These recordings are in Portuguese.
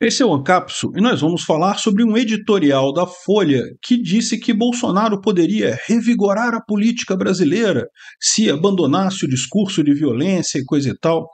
Esse é o Ancapso e nós vamos falar sobre um editorial da Folha que disse que Bolsonaro poderia revigorar a política brasileira se abandonasse o discurso de violência e coisa e tal.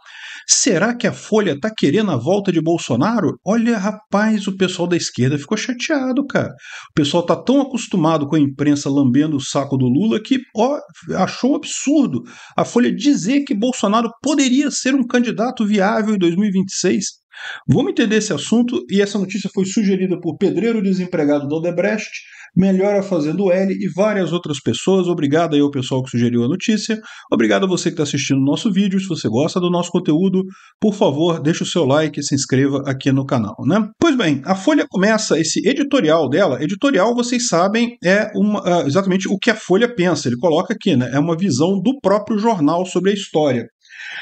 Será que a Folha tá querendo a volta de Bolsonaro? Olha, rapaz, o pessoal da esquerda ficou chateado, cara. O pessoal tá tão acostumado com a imprensa lambendo o saco do Lula que ó, achou um absurdo a Folha dizer que Bolsonaro poderia ser um candidato viável em 2026. Vamos entender esse assunto e essa notícia foi sugerida por pedreiro desempregado do Odebrecht, Melhora Fazendo L e várias outras pessoas. Obrigado aí ao pessoal que sugeriu a notícia. Obrigado a você que está assistindo o nosso vídeo. Se você gosta do nosso conteúdo, por favor, deixe o seu like e se inscreva aqui no canal, né? Pois bem, a Folha começa esse editorial dela. Editorial, vocês sabem, é uma, ah, exatamente o que a Folha pensa. Ele coloca aqui, né? É uma visão do próprio jornal sobre a história.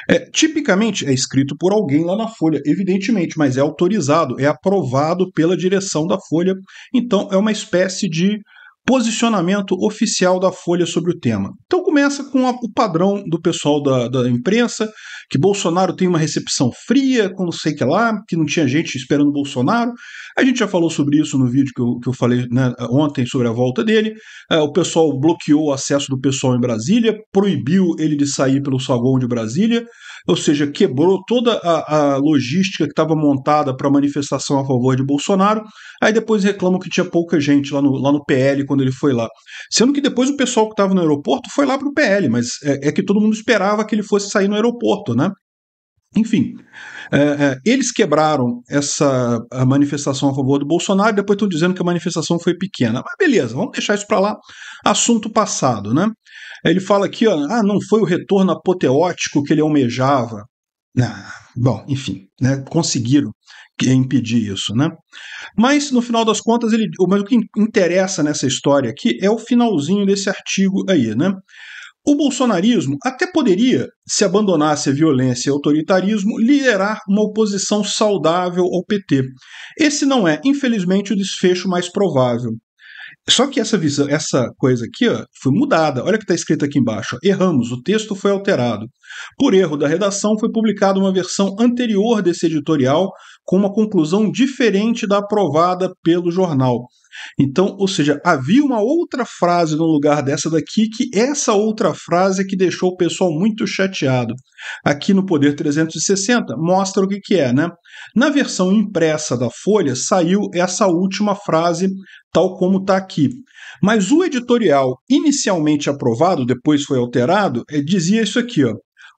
É, tipicamente é escrito por alguém lá na Folha, evidentemente, mas é autorizado, é aprovado pela direção da Folha. Então é uma espécie de posicionamento oficial da Folha sobre o tema. Então começa com a, o padrão do pessoal da, da, imprensa, que Bolsonaro tem uma recepção fria, com não sei que lá, que não tinha gente esperando Bolsonaro. A gente já falou sobre isso no vídeo que eu, que eu falei né, ontem sobre a volta dele. É, o pessoal bloqueou o acesso do pessoal em Brasília, proibiu ele de sair pelo saguão de Brasília, ou seja, quebrou toda a, a logística que estava montada para a manifestação a favor de Bolsonaro. Aí depois reclamam que tinha pouca gente lá no, lá no PL quando quando ele foi lá. Sendo que depois o pessoal que estava no aeroporto foi lá para o PL, mas é, é, que todo mundo esperava que ele fosse sair no aeroporto, né? Enfim, é, é eles quebraram essa manifestação a favor do Bolsonaro, depois estão dizendo que a manifestação foi pequena. Mas beleza, vamos deixar isso para lá. Assunto passado, né? Ele fala aqui, ó, ah, não foi o retorno apoteótico que ele almejava. Ah, bom, enfim, né, conseguiram impedir isso, né? Mas no final das contas, ele, mas o que interessa nessa história aqui é o finalzinho desse artigo aí, né? O bolsonarismo até poderia, se abandonasse a violência e autoritarismo, liderar uma oposição saudável ao PT. Esse não é, infelizmente, o desfecho mais provável. Só que essa visão, essa coisa aqui, ó, foi mudada. Olha o que está escrito aqui embaixo. Ó. Erramos, o texto foi alterado. Por erro da redação, foi publicada uma versão anterior desse editorial com uma conclusão diferente da aprovada pelo jornal. Então, ou seja, havia uma outra frase no lugar dessa daqui, que essa outra frase é que deixou o pessoal muito chateado. Aqui no Poder 360 mostra o que, que é, né? Na versão impressa da Folha saiu essa última frase, tal como está aqui. Mas o editorial inicialmente aprovado, depois foi alterado, eh, dizia isso aqui, ó.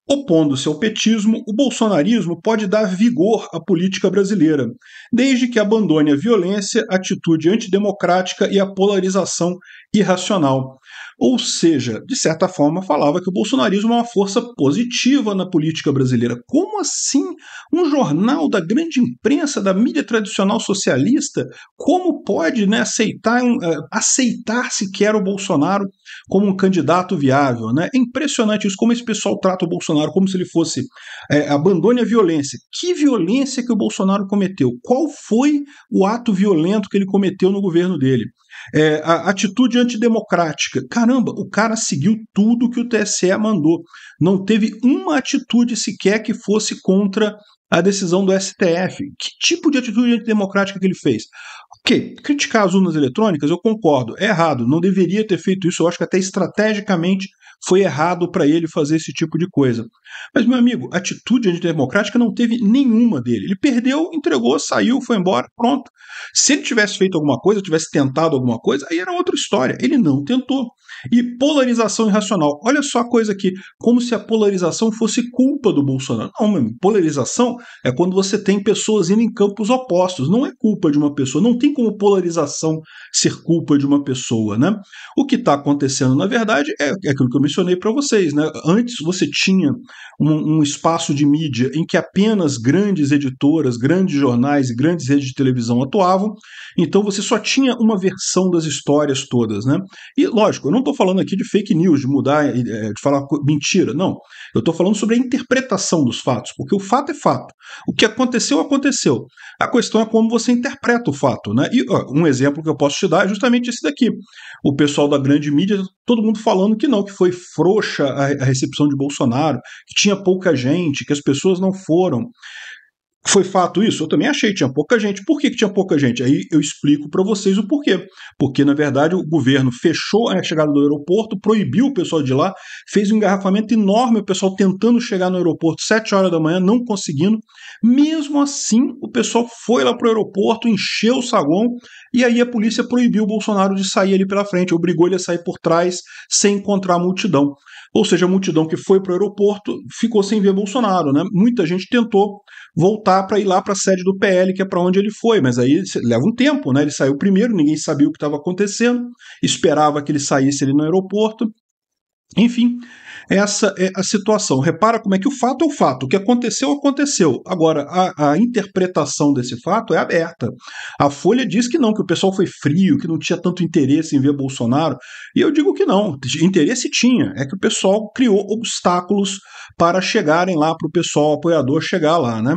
Opondo-se ao petismo, o bolsonarismo pode dar vigor à política brasileira, desde que abandone a violência, a atitude antidemocrática e a polarização irracional. Ou seja, de certa forma, falava que o bolsonarismo é uma força positiva na política brasileira. Como assim? Um jornal da grande imprensa, da mídia tradicional socialista, como pode né, aceitar, eh, aceitar sequer o Bolsonaro como um candidato viável? Né? É impressionante isso, como esse pessoal trata o Bolsonaro, como se ele fosse é, abandone a violência. Que violência que o Bolsonaro cometeu? Qual foi o ato violento que ele cometeu no governo dele? É, a atitude antidemocrática. Caramba, o cara seguiu tudo que o TSE mandou. Não teve uma atitude sequer que fosse contra a decisão do STF. Que tipo de atitude antidemocrática que ele fez? Ok, criticar as urnas eletrônicas, eu concordo, é errado, não deveria ter feito isso, eu acho que até estrategicamente foi errado para ele fazer esse tipo de coisa. Mas, meu amigo, atitude antidemocrática não teve nenhuma dele. Ele perdeu, entregou, saiu, foi embora, pronto. Se ele tivesse feito alguma coisa, tivesse tentado alguma coisa, aí era outra história. Ele não tentou. E polarização irracional. Olha só a coisa aqui, como se a polarização fosse culpa do Bolsonaro. Não, mesmo. polarização é quando você tem pessoas indo em campos opostos. Não é culpa de uma pessoa. Não tem como polarização ser culpa de uma pessoa, né? O que está acontecendo, na verdade, é, é aquilo que eu mencionei para vocês, né? Antes você tinha um, um espaço de mídia em que apenas grandes editoras, grandes jornais e grandes redes de televisão atuavam. Então você só tinha uma versão das histórias todas, né? E lógico, eu não tô estou falando aqui de fake news, de mudar, é, de falar mentira, não. Eu estou falando sobre a interpretação dos fatos, porque o fato é fato. O que aconteceu, aconteceu. A questão é como você interpreta o fato. Né? E ó, um exemplo que eu posso te dar é justamente esse daqui. O pessoal da grande mídia, todo mundo falando que não, que foi frouxa a, a recepção de Bolsonaro, que tinha pouca gente, que as pessoas não foram. Foi fato isso? Eu também achei, tinha pouca gente. Por que, que tinha pouca gente? Aí eu explico para vocês o porquê. Porque, na verdade, o governo fechou a chegada do aeroporto, proibiu o pessoal de ir lá, fez um engarrafamento enorme, o pessoal tentando chegar no aeroporto 7 horas da manhã, não conseguindo. Mesmo assim, o pessoal foi lá pro aeroporto, encheu o saguão, e aí a polícia proibiu o Bolsonaro de sair ali pela frente, obrigou ele a sair por trás sem encontrar a multidão. Ou seja, a multidão que foi para o aeroporto ficou sem ver Bolsonaro, né? Muita gente tentou voltar para ir lá para a sede do PL, que é para onde ele foi, mas aí leva um tempo, né? Ele saiu primeiro, ninguém sabia o que estava acontecendo, esperava que ele saísse ali no aeroporto. Enfim, essa é a situação. Repara como é que o fato é o fato. O que aconteceu, aconteceu. Agora, a, a, interpretação desse fato é aberta. A Folha diz que não, que o pessoal foi frio, que não tinha tanto interesse em ver Bolsonaro. E eu digo que não. Interesse tinha. É que o pessoal criou obstáculos para chegarem lá, para o pessoal apoiador chegar lá, né?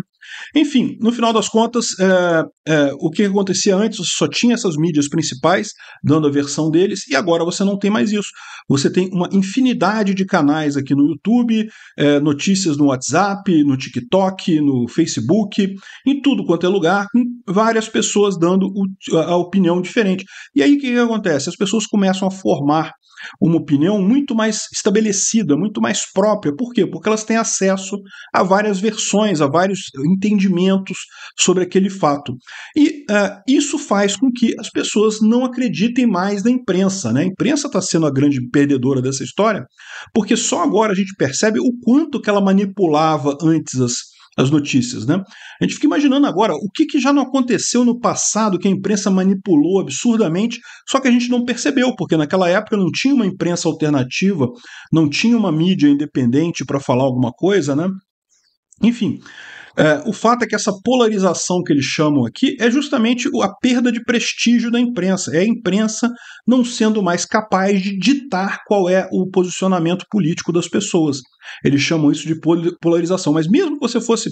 Enfim, no final das contas, é, é, o que acontecia antes, você só tinha essas mídias principais dando a versão deles, e agora você não tem mais isso. Você tem uma infinidade de canais aqui no YouTube, é, notícias no WhatsApp, no TikTok, no Facebook, em tudo quanto é lugar, várias pessoas dando a opinião diferente. E aí o que acontece? As pessoas começam a formar uma opinião muito mais estabelecida, muito mais própria. Por quê? Porque elas têm acesso a várias versões, a vários entendimentos sobre aquele fato. E uh, isso faz com que as pessoas não acreditem mais na imprensa. Né? A imprensa está sendo a grande perdedora dessa história, porque só agora a gente percebe o quanto que ela manipulava antes as as notícias, né? A gente fica imaginando agora o que, que já não aconteceu no passado que a imprensa manipulou absurdamente, só que a gente não percebeu, porque naquela época não tinha uma imprensa alternativa, não tinha uma mídia independente para falar alguma coisa, né? Enfim, é, o fato é que essa polarização que eles chamam aqui é justamente a perda de prestígio da imprensa. É a imprensa não sendo mais capaz de ditar qual é o posicionamento político das pessoas. Eles chamam isso de polarização. Mas mesmo que você fosse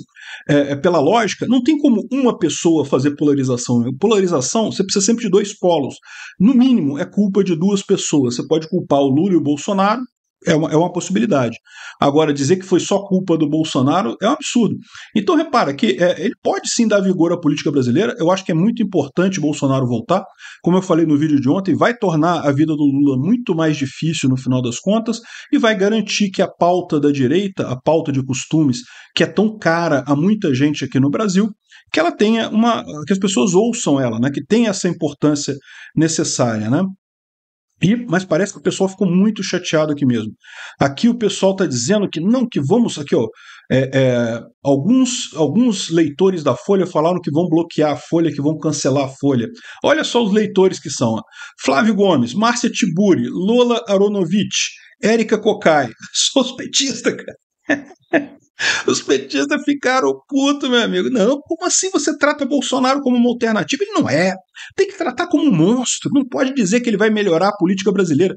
é, é, pela lógica, não tem como uma pessoa fazer polarização. Polarização, você precisa sempre de dois polos. No mínimo, é culpa de duas pessoas. Você pode culpar o Lula e o Bolsonaro, é uma, é uma possibilidade. Agora, dizer que foi só culpa do Bolsonaro é um absurdo. Então, repara que é, ele pode sim dar vigor à política brasileira. Eu acho que é muito importante Bolsonaro voltar. Como eu falei no vídeo de ontem, vai tornar a vida do Lula muito mais difícil no final das contas e vai garantir que a pauta da direita, a pauta de costumes, que é tão cara a muita gente aqui no Brasil, que ela tenha uma. que as pessoas ouçam ela, né? que tenha essa importância necessária. Né? E, mas parece que o pessoal ficou muito chateado aqui mesmo. Aqui o pessoal está dizendo que não, que vamos. Aqui, ó. É, é, alguns, alguns leitores da Folha falaram que vão bloquear a Folha, que vão cancelar a Folha. Olha só os leitores que são: ó. Flávio Gomes, Márcia Tiburi, Lola Aronovich, Érica Cocai. Sou os petista, cara. Os petistas ficaram putos, meu amigo. Não, como assim você trata Bolsonaro como uma alternativa? Ele não é. Tem que tratar como um monstro. Não pode dizer que ele vai melhorar a política brasileira.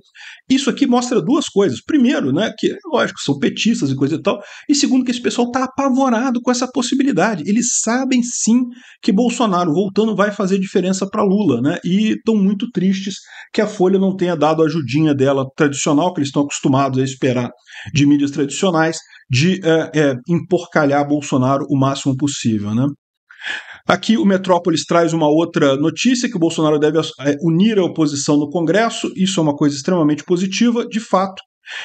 Isso aqui mostra duas coisas. Primeiro, né, que, lógico, são petistas e coisa e tal. E segundo, que esse pessoal está apavorado com essa possibilidade. Eles sabem sim que Bolsonaro voltando vai fazer diferença para Lula, né? E estão muito tristes que a Folha não tenha dado a ajudinha dela tradicional, que eles estão acostumados a esperar de mídias tradicionais, de é, é, emporcalhar Bolsonaro o máximo possível, né? Aqui o Metrópolis traz uma outra notícia que o Bolsonaro deve é, unir a oposição no Congresso, isso é uma coisa extremamente positiva, de fato.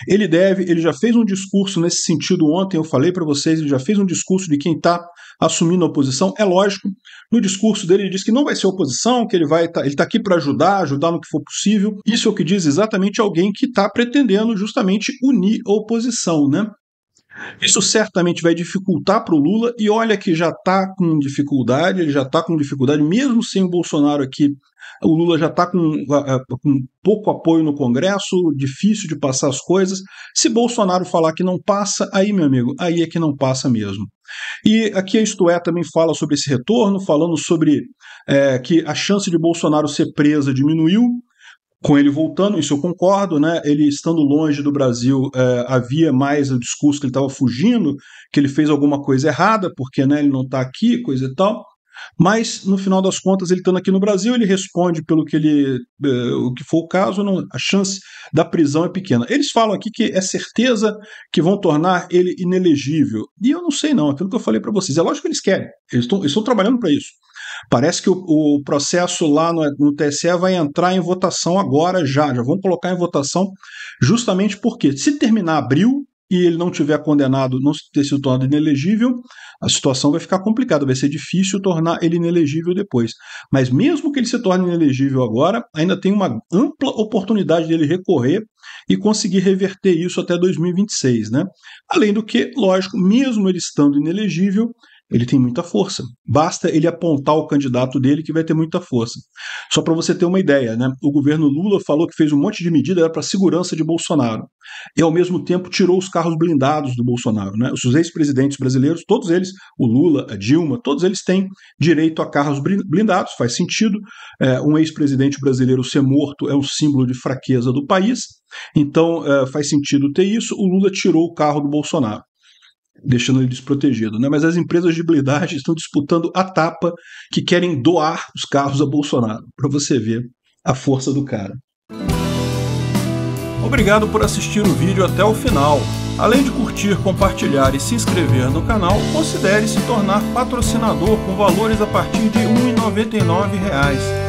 Ele deve, ele já fez um discurso nesse sentido ontem, eu falei para vocês, ele já fez um discurso de quem está assumindo a oposição, é lógico. No discurso dele ele diz que não vai ser oposição, que ele vai tá, ele está aqui para ajudar, ajudar no que for possível. Isso é o que diz exatamente alguém que está pretendendo justamente unir a oposição, né? Isso certamente vai dificultar para o Lula, e olha que já está com dificuldade, ele já está com dificuldade, mesmo sem o Bolsonaro aqui. O Lula já está com, com, pouco apoio no Congresso, difícil de passar as coisas. Se Bolsonaro falar que não passa, aí, meu amigo, aí é que não passa mesmo. E aqui a Isto É também fala sobre esse retorno, falando sobre é, que a chance de Bolsonaro ser presa diminuiu, com ele voltando, isso eu concordo, né? Ele estando longe do Brasil, é, havia mais o discurso que ele estava fugindo, que ele fez alguma coisa errada, porque né, ele não está aqui, coisa e tal. Mas, no final das contas, ele estando aqui no Brasil, ele responde pelo que ele. É, o que for o caso, não, a chance da prisão é pequena. Eles falam aqui que é certeza que vão tornar ele inelegível. E eu não sei, não, é aquilo que eu falei para vocês. É lógico que eles querem. Eles estão trabalhando para isso. Parece que o, o processo lá no, no, TSE vai entrar em votação agora já, já vão colocar em votação, justamente porque se terminar abril e ele não tiver condenado, não ter sido tornado inelegível, a situação vai ficar complicada, vai ser difícil tornar ele inelegível depois. Mas mesmo que ele se torne inelegível agora, ainda tem uma ampla oportunidade dele recorrer e conseguir reverter isso até 2026, né? Além do que, lógico, mesmo ele estando inelegível, ele tem muita força. Basta ele apontar o candidato dele que vai ter muita força. Só para você ter uma ideia, né? O governo Lula falou que fez um monte de medida para a segurança de Bolsonaro. E ao mesmo tempo tirou os carros blindados do Bolsonaro, né? Os ex-presidentes brasileiros, todos eles, o Lula, a Dilma, todos eles têm direito a carros blindados, faz sentido. É, um ex-presidente brasileiro ser morto é um símbolo de fraqueza do país. Então é, faz sentido ter isso. O Lula tirou o carro do Bolsonaro deixando ele desprotegido. Né? Mas as empresas de blindagem estão disputando a tapa que querem doar os carros a Bolsonaro, para você ver a força do cara. Obrigado por assistir o vídeo até o final. Além de curtir, compartilhar e se inscrever no canal, considere se tornar patrocinador com valores a partir de R$ 1,99